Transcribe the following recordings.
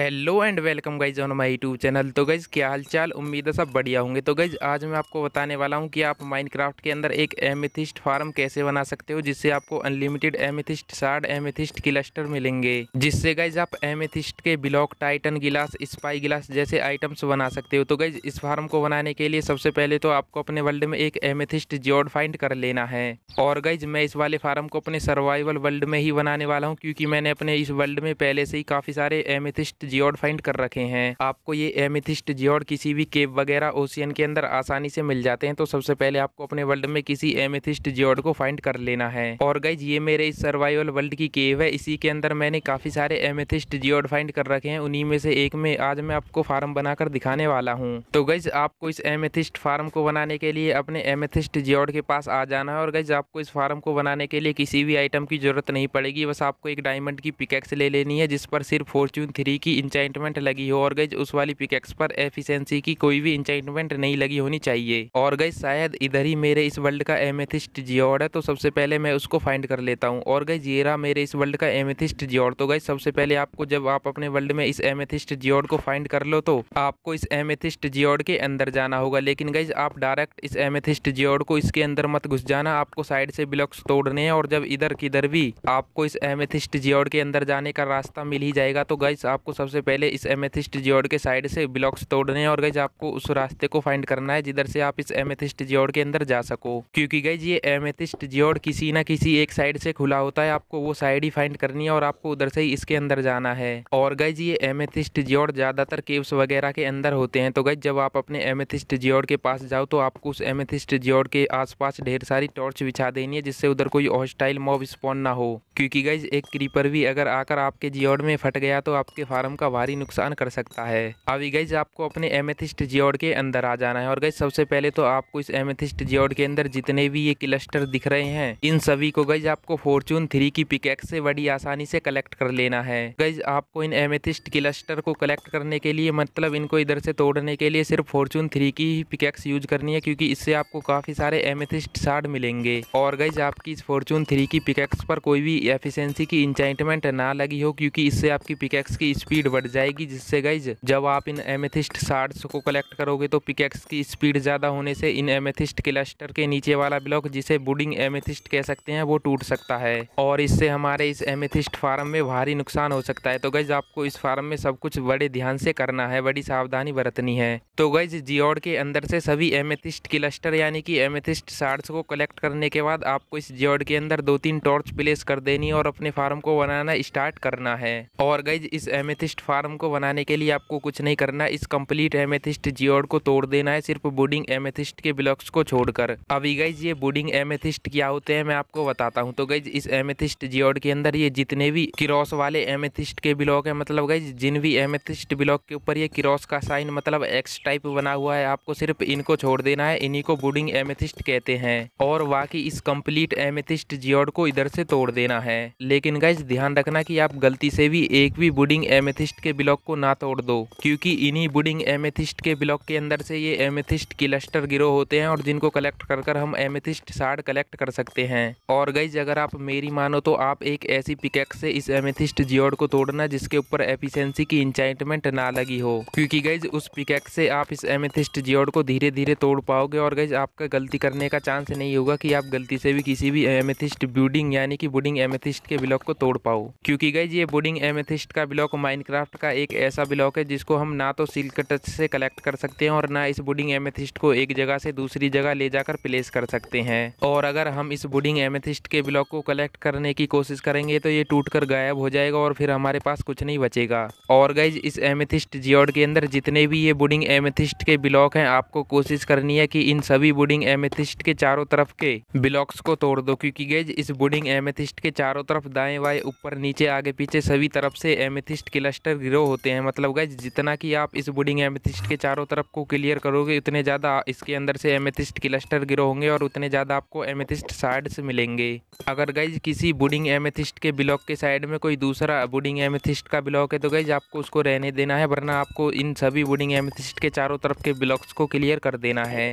hello and welcome guys on my YouTube channel तो guys क्या हालचाल उम्मीद है सब बढ़िया होंगे तो गाइज़ आज मैं आपको बताने वाला हूं कि आप माइनक्राफ्ट के अंदर एक एमेथिस्ट फार्म कैसे बना सकते हो जिससे आपको unlimited amethyst shard amethyst cluster मिलेंगे जिससे गाइज आप एमेथिस्ट के ब्लॉक टाइटन गिलास स्पाई गिलास जैसे आइटम्स बना सकते हो तो गाइज इस फार्म को बनाने के लिए सबसे पहले तो आपको अपने वर्ल्ड में एक एमेथिस्ट जियोड फाइंड कर लेना है और गाइज मैं इस वाले फार्म को अपने सर्वाइवल वर्ल्ड में ही बनाने वाला हूँ क्योंकि मैंने अपने इस वर्ल्ड में पहले से ही काफ़ी सारे एमेथिस्ट जियोड फाइंड कर रखे हैं आपको ये एमिथिस्ट जियोड किसी भी केव वगैरह ओशियन के अंदर आसानी से मिल जाते हैं तो सबसे पहले आपको अपने वर्ल्ड में किसी एमिथिस्ट जियोड को फाइंड कर लेना है और गाइज ये मेरे इस सर्वाइवल वर्ल्ड की केव है इसी के अंदर मैंने काफ़ी सारे एमिथिस्ट जियोड फाइंड कर रखे हैं उन्हीं में से एक में आज मैं आपको फार्म बनाकर दिखाने वाला हूँ तो गाइज आपको इस एमेथिस्ट फार्म को बनाने के लिए अपने एमेथिस्ट जियोड के पास आ जाना है और गाइज आपको इस फार्म को बनाने के लिए किसी भी आइटम की जरूरत नहीं पड़ेगी बस आपको एक डायमंड की पिकेक्स ले लेनी है जिस पर सिर्फ फोर्च्यून थ्री की इंचाइंटमेंट लगी हो और गई उस वाली पिकेक्स पर एफिशिएंसी की कोई भी इंचाइंटमेंट नहीं लगी होनी चाहिए और गई शायद इधर ही मेरे इस वर्ल्ड का एमेथिस्ट जियोड है तो सबसे पहले मैं उसको फाइंड कर लेता हूँ और गई जेरा मेरे इस वर्ल्ड का एमेथिस्ट जियोड तो गई सबसे पहले आपको जब आप अपने वर्ल्ड में इस एमेथिस्ट जियोड को फाइंड कर लो तो आपको इस एमेथिस्ट जियोड के अंदर जाना होगा लेकिन गई आप डायरेक्ट इस एमेथिस्ट जियोड को इसके अंदर मत घुस जाना आपको साइड से ब्लॉक्स तोड़ने हैं और जब इधर किधर भी आपको इस एमेथिस्ट जियोड के अंदर जाने का रास्ता मिल ही जाएगा तो गाइस आपको सबसे पहले इस एमेथिस्ट जियोड के साइड से ब्लॉक्स तोड़ने और गई आपको उस रास्ते को फाइंड करना है जिधर से आप इस एमेथिस्ट जियोड के अंदर जा सको क्योंकि गई ये एमेथिस्ट जियोड किसी ना किसी एक साइड से खुला होता है आपको वो साइड ही फाइंड करनी है और आपको उधर से ही इसके अंदर जाना है और गई ये एमेथिस्ट जियोड ज़्यादातर केव्स वगैरह के अंदर होते हैं तो गई जब आप अपने एमेथिस्ट जियोड के पास जाओ तो आपको उस एमेथिस्ट जियोड के आस ढेर सारी टॉर्च बिछा देनी है जिससे उधर कोई हॉस्टाइल मॉब स्पॉन ना हो क्योंकि गाइज एक क्रीपर भी अगर आकर आपके जियोड में फट गया तो आपके फार्म का भारी नुकसान कर सकता है अभी गाइज आपको अपने एमेथिस्ट जियोड के अंदर आ जाना है और गाइज सबसे पहले तो आपको इस एमेथिस्ट जियोड के अंदर जितने भी ये क्लस्टर दिख रहे हैं इन सभी को गाइज आपको फॉर्चून थ्री की पिकेक्स से बड़ी आसानी से कलेक्ट कर लेना है गाइज आपको इन एमेथिस्ट क्लस्टर को कलेक्ट करने के लिए मतलब इनको इधर से तोड़ने के लिए सिर्फ फॉर्चून थ्री की ही पिकेक्स यूज करनी है क्योंकि इससे आपको काफी सारे एमेथिस्ट शार्ड मिलेंगे और गाइज आपकी इस फॉर्चून थ्री की पिकेक्स पर कोई भी एफिशिएंसी की इंचाइटमेंट ना लगी हो क्योंकि इससे आपकी पिकेक्स की स्पीड बढ़ जाएगी जिससे गाइज जब आप इन एमेथिस्ट शार्ड्स को कलेक्ट करोगे तो पिकेक्स की स्पीड ज़्यादा होने से इन एमेथिस्ट क्लस्टर के नीचे वाला ब्लॉक जिसे बुडिंग एमेथिस्ट कह सकते हैं वो टूट सकता है और इससे हमारे इस एमेथिस्ट फार्म में भारी नुकसान हो सकता है तो गैज आपको इस फार्म में सब कुछ बड़े ध्यान से करना है बड़ी सावधानी बरतनी है तो गैज जियोड के अंदर से सभी एमेथिस्ट क्लस्टर यानी कि एमेथिस्ट शार्ड्स को कलेक्ट करने के बाद आपको इस जियोड के अंदर दो तीन टॉर्च प्लेस कर देने लेनी और अपने फार्म को बनाना स्टार्ट करना है और गई इस एमेथिस्ट फार्म को बनाने के लिए आपको कुछ नहीं करना इस कंप्लीट एमेथिस्ट जियोड को तोड़ देना है सिर्फ बुडिंग एमेथिस्ट के ब्लॉक्स को छोड़कर अभी गई ये बुडिंग एमेथिस्ट क्या होते हैं मैं आपको बताता हूँ तो गई इस एमेथिस्ट जियोड के अंदर ये जितने भी क्रॉस वाले एमेथिस्ट के ब्लॉक है मतलब गई जिन भी एमेथिस्ट ब्लॉक के ऊपर ये क्रॉस का साइन मतलब एक्स टाइप बना हुआ है आपको सिर्फ इनको छोड़ देना है इन्हीं को बुडिंग एमेथिस्ट कहते हैं और बाकी इस कंप्लीट एमेथिस्ट जियोड को इधर से तोड़ देना करना है लेकिन गाइज ध्यान रखना कि आप गलती से भी एक भी बुडिंग एमेथिस्ट के ब्लॉक को ना तोड़ दो क्योंकि इन्हीं बुडिंग एमेथिस्ट के ब्लॉक के अंदर से ये एमेथिस्ट क्लस्टर गिरो होते हैं और जिनको कलेक्ट कर कर हम एमेथिस्ट सार्ड कलेक्ट कर सकते हैं और गाइज अगर आप मेरी मानो तो आप एक ऐसी पिकेक्स से इस एमेथिस्ट जियोड को तोड़ना जिसके ऊपर एफिशेंसी की इंचाइटमेंट ना लगी हो क्योंकि गाइज उस पिकेक्स से आप इस एमेथिस्ट जियोड को धीरे धीरे तोड़ पाओगे और गाइज आपका गलती करने का चांस नहीं होगा कि आप गलती से भी किसी भी एमेथिस्ट ब्यूडिंग यानी कि बुडिंग एमेथिस्ट के ब्लॉक को तोड़ पाओ क्योंकि गई ये बुडिंग एमेथिस्ट का ब्लॉक माइनक्राफ्ट का एक ऐसा ब्लॉक है जिसको हम ना तो सिल्क टच से कलेक्ट कर सकते हैं और ना इस बुडिंग एमेथिस्ट को एक जगह से दूसरी जगह ले जाकर प्लेस कर सकते हैं और अगर हम इस बुडिंग एमेथिस्ट के ब्लॉक को कलेक्ट करने की कोशिश करेंगे तो ये टूट कर गायब हो जाएगा और फिर हमारे पास कुछ नहीं बचेगा और गई इस एमेथिस्ट जियोड के अंदर जितने भी ये बुडिंग एमेथिस्ट के ब्लॉक है आपको कोशिश करनी है की इन सभी बुडिंग एमेथिस्ट के चारों तरफ के ब्लॉक्स को तोड़ दो क्योंकि गैज इस बुडिंग एमेथिस्ट के चारों तरफ दाएं बाएं ऊपर नीचे आगे पीछे सभी तरफ से एमेथिस्ट क्लस्टर ग्रो होते हैं मतलब गए जितना कि आप इस बुडिंग एमेथिस्ट के चारों तरफ को क्लियर करोगे उतने ज़्यादा इसके अंदर से एमेथिस्ट क्लस्टर ग्रो होंगे और उतने ज़्यादा आपको एमेथिस्ट साइड्स मिलेंगे अगर गैज किसी बुडिंग एमेथिस्ट के ब्लॉक के साइड में कोई दूसरा बुडिंग एमेथिस्ट का ब्लॉक है तो गैज आपको उसको रहने देना है वरना आपको इन सभी बुडिंग एमेथिस्ट के चारों तरफ के ब्लॉक्स को क्लियर कर देना है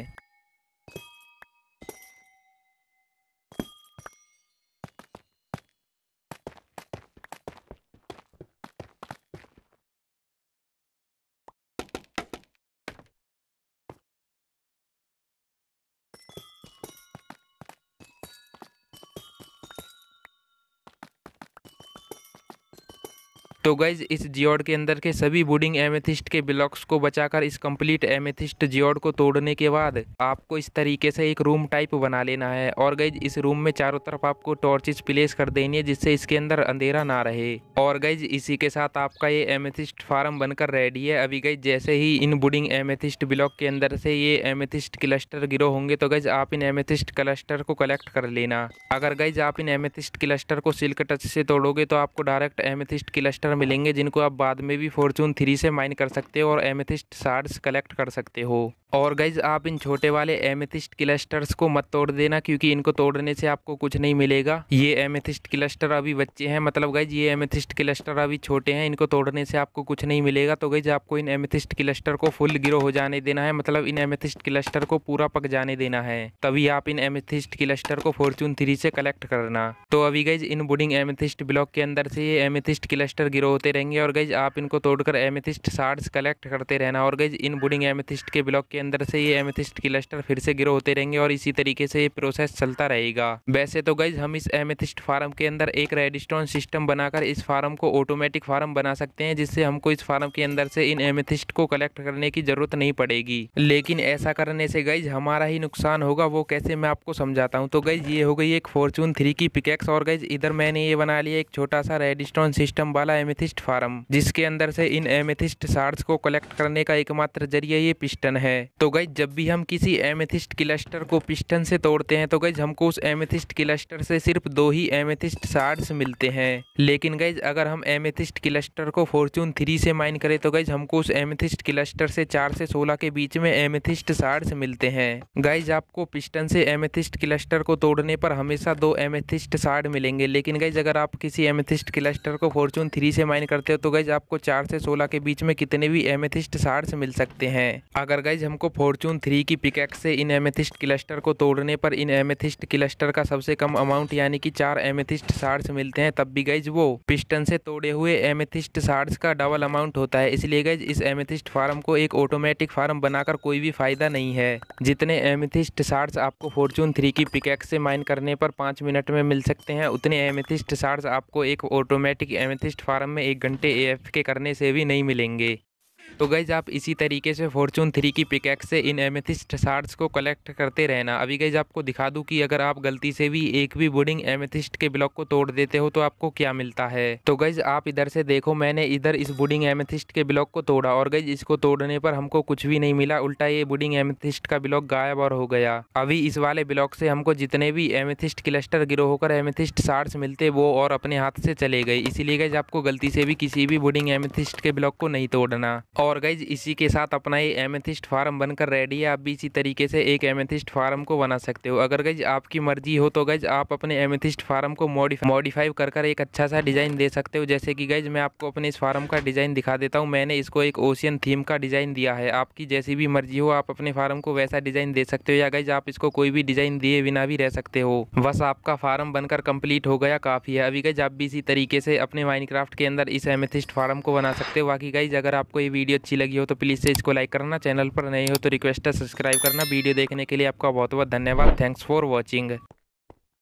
तो गाइज इस जियोड के अंदर के सभी बुडिंग एमेथिस्ट के ब्लॉक्स को बचाकर इस कंप्लीट एमेथिस्ट जियोड को तोड़ने के बाद आपको इस तरीके से एक रूम टाइप बना लेना है और गाइज इस रूम में चारों तरफ आपको टॉर्चेस प्लेस कर देनी है जिससे इसके अंदर अंधेरा ना रहे और गाइज इसी के साथ आपका ये एमेथिस्ट फार्म बनकर रेडी है अभी गाइज जैसे ही इन बुडिंग एमेथिस्ट ब्लॉक के अंदर से ये एमेथिस्ट क्लस्टर गिरो होंगे तो गाइज आप इन एमेथिस्ट क्लस्टर को कलेक्ट कर लेना अगर गाइज आप इन एमेथिस्ट क्लस्टर को सिल्क टच से तोड़ोगे तो आपको डायरेक्ट एमेथिस्ट क्लस्टर मिलेंगे जिनको आप बाद में भी फॉर्चून थ्री से माइन कर सकते हो और एमेथिस्ट शार्ड्स कलेक्ट कर सकते हो और गाइज आप इन छोटे वाले एमेथिस्ट क्लस्टर्स को मत तोड़ देना क्योंकि इनको तोड़ने से आपको कुछ नहीं मिलेगा ये एमेथिस्ट क्लस्टर अभी बच्चे हैं मतलब गाइज ये एमेथिस्ट क्लस्टर अभी छोटे हैं इनको तोड़ने से आपको कुछ नहीं मिलेगा तो गाइज आपको इन एमेथिस्ट क्लस्टर को फुल ग्रो हो जाने देना है मतलब इन एमेथिस्ट क्लस्टर को पूरा पक जाने देना है तभी आप इन एमेथिस्ट क्लस्टर को फॉर्चून थ्री से कलेक्ट करना तो अभी गाइज इन बुडिंग एमेथिस्ट ब्लॉक के अंदर से ये एमेथिस्ट क्लस्टर गिरो ज़ीरो होते रहेंगे और गई आप इनको तोड़कर एमिथिस्ट शार्ड्स कलेक्ट करते रहना और गई इन बुडिंग एमिथिस्ट के ब्लॉक के अंदर से ये एमिथिस्ट की लस्टर फिर से ग्रो होते रहेंगे और इसी तरीके से ये प्रोसेस चलता रहेगा वैसे तो गई हम इस एमिथिस्ट फार्म के अंदर एक रेडिस्टोन सिस्टम बनाकर इस फार्म को ऑटोमेटिक फार्म बना सकते हैं जिससे हमको इस फार्म के अंदर से इन एमिथिस्ट को कलेक्ट करने की ज़रूरत नहीं पड़ेगी लेकिन ऐसा करने से गई हमारा ही नुकसान होगा वो कैसे मैं आपको समझाता हूँ तो गई ये हो गई एक फॉर्चून थ्री की पिकेक्स और गई इधर मैंने ये बना लिया एक छोटा सा रेड सिस्टम वाला एमिथ एमेथिस्ट फार्म जिसके अंदर से इन एमेथिस्ट शार्ड्स को कलेक्ट करने का एकमात्र जरिया ये पिस्टन है तो गई जब भी हम किसी एमेथिस्ट क्लस्टर को पिस्टन से तोड़ते हैं तो गई हमको उस एमेथिस्ट क्लस्टर से सिर्फ दो ही एमेथिस्ट शार्ड्स मिलते हैं लेकिन गैज अगर हम एमेथिस्ट क्लस्टर को फॉर्चून थ्री से माइन करें तो गैज हमको उस एमेथिस्ट क्लस्टर से चार से सोलह के बीच में एमेथिस्ट शार्ड्स मिलते हैं गाइज आपको पिस्टन से एमेथिस्ट क्लस्टर को तोड़ने पर हमेशा दो एमेथिस्ट शार्ड मिलेंगे लेकिन गाइज अगर आप किसी एमेथिस्ट क्लस्टर को फॉर्चून थ्री इसे माइन करते हो तो गैज आपको चार से सोलह के बीच में कितने भी एमेथिस्ट सार्स मिल सकते हैं अगर गैज हमको फॉर्चून थ्री की पिकैक्स से इन एमेथिस्ट क्लस्टर को तोड़ने पर इन एमेथिस्ट क्लस्टर का सबसे कम अमाउंट यानी कि चार एमेथिस्ट सार्स मिलते हैं तब भी गैज वो पिस्टन से तोड़े हुए एमेथिस्ट सार्स का डबल अमाउंट होता है इसलिए गैज इस एमेथिस्ट फार्म को एक ऑटोमेटिक फार्म बनाकर कोई भी फायदा नहीं है जितने एमेथिस्ट सार्स आपको फॉर्चून थ्री की पिकैक्स से माइन करने पर पाँच मिनट में मिल सकते हैं उतने एमेथिस्ट सार्स आपको एक ऑटोमेटिक एमेथिस्ट फार्म क्रम में एक घंटे ए के करने से भी नहीं मिलेंगे तो गईज आप इसी तरीके से फॉर्चून थ्री की पिकैक्स से इन एमेथिस्ट शार्ड्स को कलेक्ट करते रहना अभी गईज आपको दिखा दूँ कि अगर आप गलती से भी एक भी बुडिंग एमेथिस्ट के ब्लॉक को तोड़ देते हो तो आपको क्या मिलता है तो गईज आप इधर से देखो मैंने इधर इस बुडिंग एमेथिस्ट के ब्लॉक को तोड़ा और गईज इसको तोड़ने पर हमको कुछ भी नहीं मिला उल्टा ये बुडिंग एमेथिस्ट का ब्लॉक गायब और हो गया अभी इस वाले ब्लॉक से हमको जितने भी एमेथिस्ट क्लस्टर गिरो होकर एमेथिस्ट शार्ड्स मिलते वो और अपने हाथ से चले गए इसीलिए गईज आपको गलती से भी किसी भी बुडिंग एमेथिस्ट के ब्लॉक को नहीं तोड़ना और गईज इसी के साथ अपना ये एमेथिस्ट फार्म बनकर रेडी है आप भी इसी तरीके से एक एमेथिस्ट फार्म को बना सकते हो अगर गईज आपकी मर्जी हो तो गईज आप अपने एमेथिस्ट फार्म को मॉडिफाइव कर कर एक अच्छा सा डिज़ाइन दे सकते हो जैसे कि गईज मैं आपको अपने इस फार्म का डिज़ाइन दिखा देता हूँ मैंने इसको एक ओशियन थीम का डिज़ाइन दिया है आपकी जैसी भी मर्जी हो आप अपने फार्म को वैसा डिज़ाइन दे सकते हो या गईज आप इसको कोई भी डिज़ाइन दिए बिना भी रह सकते हो बस आपका फार्म बनकर कम्प्लीट हो गया काफ़ी है अभी गईज आप भी इसी तरीके से अपने माइंड के अंदर इस एमेथिस्ट फार्म को बना सकते हो बाकी गईज अगर आपको ये वीडियो अच्छी लगी हो तो प्लीज़ से इसको लाइक करना चैनल पर नहीं हो तो रिक्वेस्ट है सब्सक्राइब करना वीडियो देखने के लिए आपका बहुत बहुत धन्यवाद थैंक्स फॉर वॉचिंग